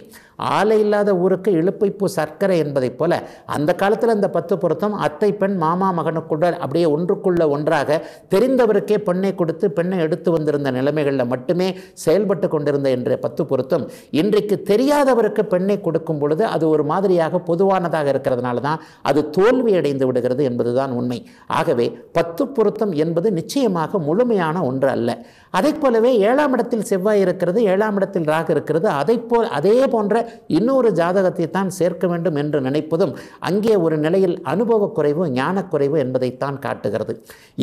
ஆலை இல்லாத ஊருக்கு இழுப்பைப்பு சர்க்கரை என்பதைப் போல அந்த காலத்தில் அந்த பத்து பொருத்தம் அத்தை பெண் மாமா மகனுக்குள்ள அப்படியே ஒன்றுக்குள்ள ஒன்றாக தெரிந்தவருக்கே பெண்ணை கொடுத்து பெண்ணை எடுத்து வந்திருந்த நிலைமைகளில் மட்டுமே செயல்பட்டு கொண்டிருந்த என்ற பத்து பொருத்தம் இன்றைக்கு தெரியாதவருக்கு பெண்ணை கொடுக்கும் பொழுது அது ஒரு மாதிரியாக பொதுவானதாக இருக்கிறதுனால தான் அது தோல்வி அடைந்து விடுகிறது என்பதுதான் உண்மை ஆகவே பத்து பொருத்தம் என்பது நிச்சயமாக முழுமையான ஒன்று அல்ல அதை போலவே ஏழாம் இடத்தில் செவ்வாய் இருக்கிறது ஏழாம் இடத்தில் ராகு இருக்கிறது அதை போல் அதே போன்ற இன்னொரு ஜாதகத்தை தான் சேர்க்க வேண்டும் என்று நினைப்பதும் அங்கே ஒரு நிலையில் அனுபவ குறைவு ஞானக்குறைவு என்பதைத்தான் காட்டுகிறது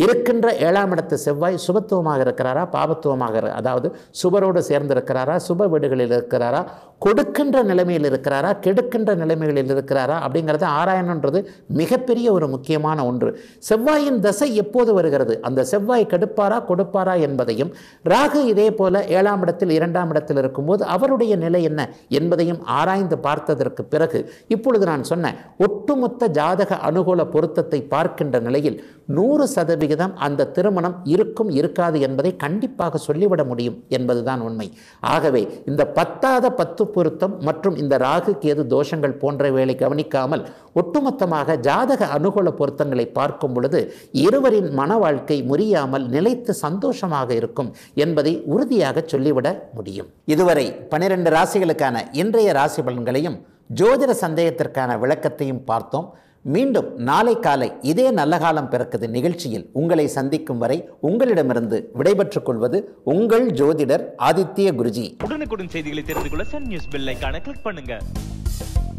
இருக்கின்ற ஏழாம் இடத்து செவ்வாய் சுபத்துவமாக இருக்கிறாரா பாபத்துவமாக அதாவது சுபரோடு சேர்ந்திருக்கிறாரா சுப வீடுகளில் இருக்கிறாரா கொடுக்கின்ற நிலைமையில் இருக்கிறாரா கெடுக்கின்ற நிலைமைகளில் இருக்கிறாரா அப்படிங்கிறத ஆராயணுன்றது மிகப்பெரிய ஒரு முக்கியமான ஒன்று செவ்வாயின் தசை எப்போது வருகிறது அந்த செவ்வாய் கெடுப்பாரா கொடுப்பாரா என்பதையும் ராகு இதே போல ஏழாம் இடத்தில் இரண்டாம் இடத்தில் இருக்கும்போது அவருடைய நிலை என்ன என்பதையும் ஆராய்ந்து பார்த்ததற்கு பிறகு இப்பொழுது நான் சொன்ன ஒட்டுமொத்த ஜாதக அனுகூல பொருத்தத்தை பார்க்கின்ற நிலையில் நூறு சதவிகிதம் அந்த திருமணம் இருக்கும் இருக்காது என்பதை கண்டிப்பாக சொல்லிவிட முடியும் என்பதுதான் உண்மை ஆகவே இந்த பத்தாத பத்து பொருத்தம் மற்றும் இந்த ராகு கேது தோஷங்கள் போன்றவைகளை கவனிக்காமல் ஒட்டுமொத்தமாக ஜாதக அனுகூல பொருத்தங்களை பார்க்கும் பொழுது இருவரின் மன வாழ்க்கை முறியாமல் நிலைத்து சந்தோஷமாக இருக்கும் என்பதை உறுதியாக சொல்லிவிட முடியும் இதுவரை பனிரெண்டு ராசிகளுக்கான இன்றைய ராசி பலன்களையும் ஜோதிட சந்தேகத்திற்கான விளக்கத்தையும் பார்த்தோம் மீண்டும் நாளை காலை இதே நல்ல காலம் பிறக்குது நிகழ்ச்சியில் உங்களை சந்திக்கும் வரை உங்களிடமிருந்து விடைபெற்றுக் கொள்வது உங்கள் ஜோதிடர் ஆதித்ய குருஜி உடனுக்குடன் செய்திகளை தெரிந்து கொள்ள சன் நியூஸ் பெல் கிளிக் பண்ணுங்க